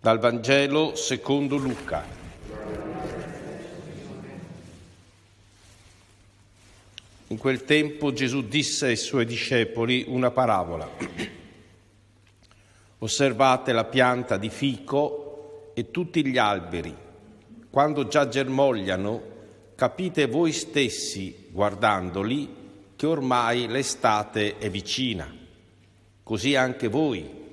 Dal Vangelo secondo Luca. In quel tempo Gesù disse ai suoi discepoli una parabola. Osservate la pianta di fico e tutti gli alberi. Quando già germogliano, capite voi stessi, guardandoli, che ormai l'estate è vicina. Così anche voi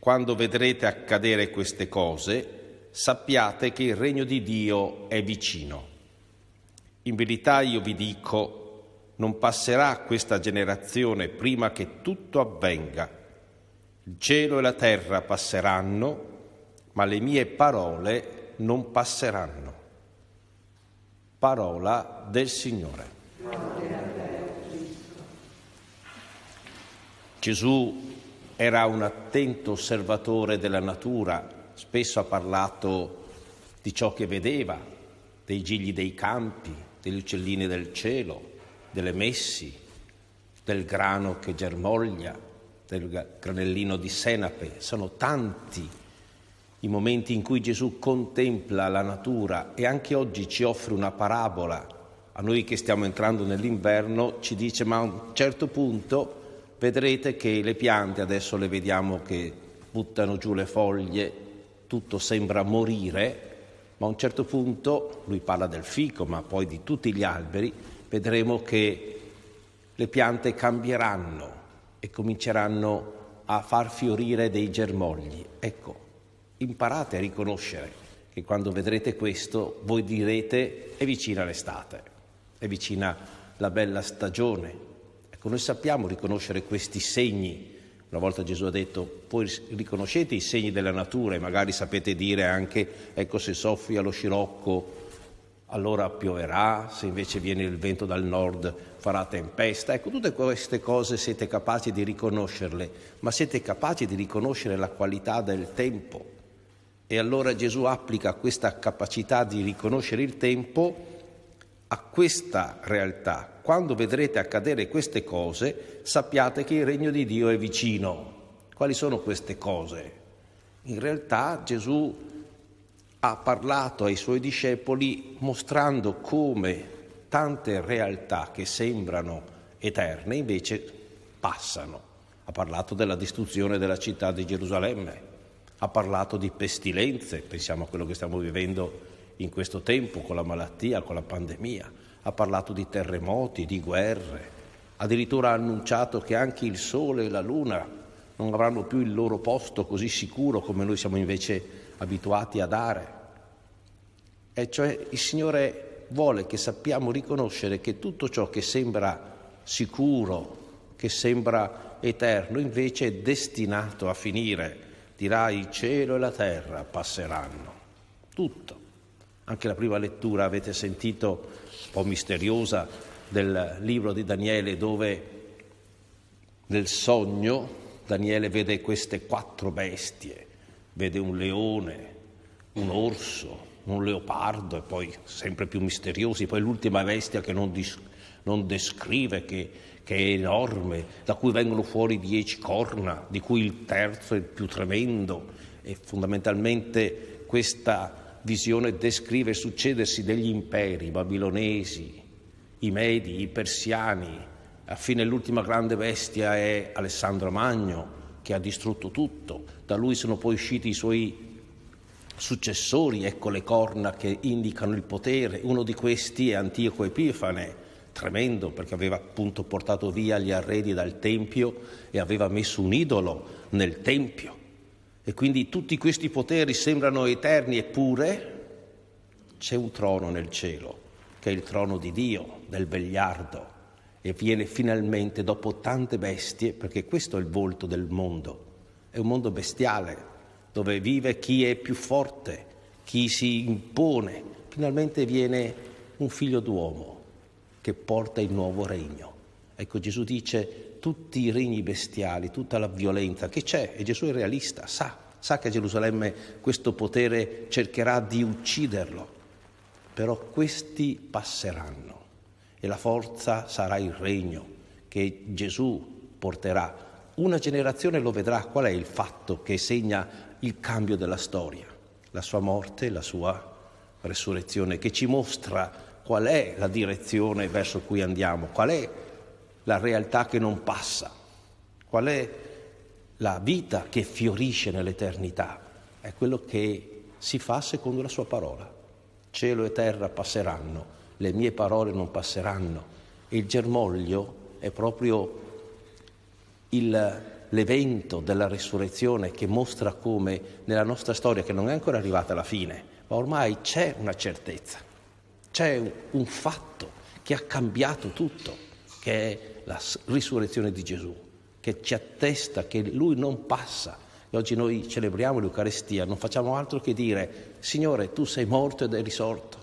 quando vedrete accadere queste cose, sappiate che il regno di Dio è vicino. In verità io vi dico, non passerà questa generazione prima che tutto avvenga. Il cielo e la terra passeranno, ma le mie parole non passeranno. Parola del Signore. Gesù era un attento osservatore della natura, spesso ha parlato di ciò che vedeva, dei gigli dei campi, degli uccellini del cielo, delle messi, del grano che germoglia, del granellino di senape. Sono tanti i momenti in cui Gesù contempla la natura e anche oggi ci offre una parabola. A noi che stiamo entrando nell'inverno ci dice ma a un certo punto vedrete che le piante adesso le vediamo che buttano giù le foglie, tutto sembra morire, ma a un certo punto, lui parla del fico, ma poi di tutti gli alberi, vedremo che le piante cambieranno e cominceranno a far fiorire dei germogli. Ecco, imparate a riconoscere che quando vedrete questo voi direte è vicina l'estate, è vicina la bella stagione, Ecco, noi sappiamo riconoscere questi segni. Una volta Gesù ha detto, voi riconoscete i segni della natura e magari sapete dire anche, ecco se soffia lo scirocco, allora pioverà, se invece viene il vento dal nord farà tempesta. Ecco, tutte queste cose siete capaci di riconoscerle, ma siete capaci di riconoscere la qualità del tempo. E allora Gesù applica questa capacità di riconoscere il tempo a questa realtà, quando vedrete accadere queste cose, sappiate che il regno di Dio è vicino. Quali sono queste cose? In realtà Gesù ha parlato ai suoi discepoli mostrando come tante realtà che sembrano eterne invece passano. Ha parlato della distruzione della città di Gerusalemme, ha parlato di pestilenze, pensiamo a quello che stiamo vivendo in questo tempo con la malattia, con la pandemia. Ha parlato di terremoti, di guerre, addirittura ha annunciato che anche il Sole e la Luna non avranno più il loro posto così sicuro come noi siamo invece abituati a dare. E cioè il Signore vuole che sappiamo riconoscere che tutto ciò che sembra sicuro, che sembra eterno, invece è destinato a finire. Dirà il cielo e la terra passeranno. Tutto. Anche la prima lettura, avete sentito, un po' misteriosa, del libro di Daniele dove nel sogno Daniele vede queste quattro bestie, vede un leone, un orso, un leopardo e poi sempre più misteriosi, poi l'ultima bestia che non, dis- non descrive, che, che, è enorme, da cui vengono fuori dieci corna, di cui il terzo è il più tremendo e fondamentalmente questa visione descrive il succedersi degli imperi i babilonesi, i Medi, i Persiani, a fine l'ultima grande bestia è Alessandro Magno che ha distrutto tutto, da lui sono poi usciti i suoi successori, ecco le corna che indicano il potere, uno di questi è Antioco Epifane, tremendo perché aveva appunto portato via gli arredi dal Tempio e aveva messo un idolo nel Tempio e quindi tutti questi poteri sembrano eterni, eppure c'è un trono nel cielo, che è il trono di Dio, del vegliardo, e viene finalmente dopo tante bestie, perché questo è il volto del mondo, è un mondo bestiale, dove vive chi è più forte, chi si impone, finalmente viene un figlio d'uomo che porta il nuovo regno. Ecco, Gesù dice tutti i regni bestiali, tutta la violenza che c'è e Gesù è realista, sa, sa che a Gerusalemme questo potere cercherà di ucciderlo, però questi passeranno e la forza sarà il regno che Gesù porterà. Una generazione lo vedrà, qual è il fatto che segna il cambio della storia? La sua morte, la sua resurrezione, che ci mostra qual è la direzione verso cui andiamo, qual è la realtà che non passa, qual è la vita che fiorisce nell'eternità, è quello che si fa secondo la sua parola. Cielo e terra passeranno, le mie parole non passeranno. Il germoglio è proprio il, l'evento della risurrezione che mostra come nella nostra storia, che non è ancora arrivata alla fine, ma ormai c'è una certezza, c'è un fatto che ha cambiato tutto che è la risurrezione di Gesù, che ci attesta che Lui non passa. E oggi noi celebriamo l'Eucarestia, non facciamo altro che dire, Signore, tu sei morto ed è risorto.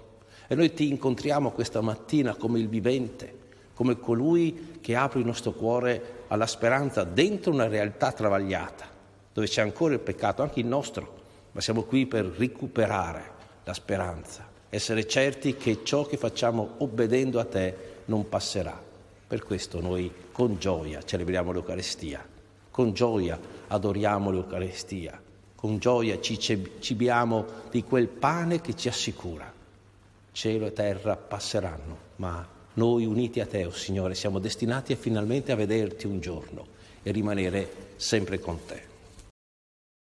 E noi ti incontriamo questa mattina come il vivente, come colui che apre il nostro cuore alla speranza dentro una realtà travagliata, dove c'è ancora il peccato, anche il nostro, ma siamo qui per recuperare la speranza, essere certi che ciò che facciamo obbedendo a te non passerà. Per questo noi con gioia celebriamo l'Eucarestia, con gioia adoriamo l'Eucarestia, con gioia ci cibiamo di quel pane che ci assicura. Cielo e terra passeranno, ma noi uniti a te, o oh Signore, siamo destinati a finalmente a vederti un giorno e rimanere sempre con te.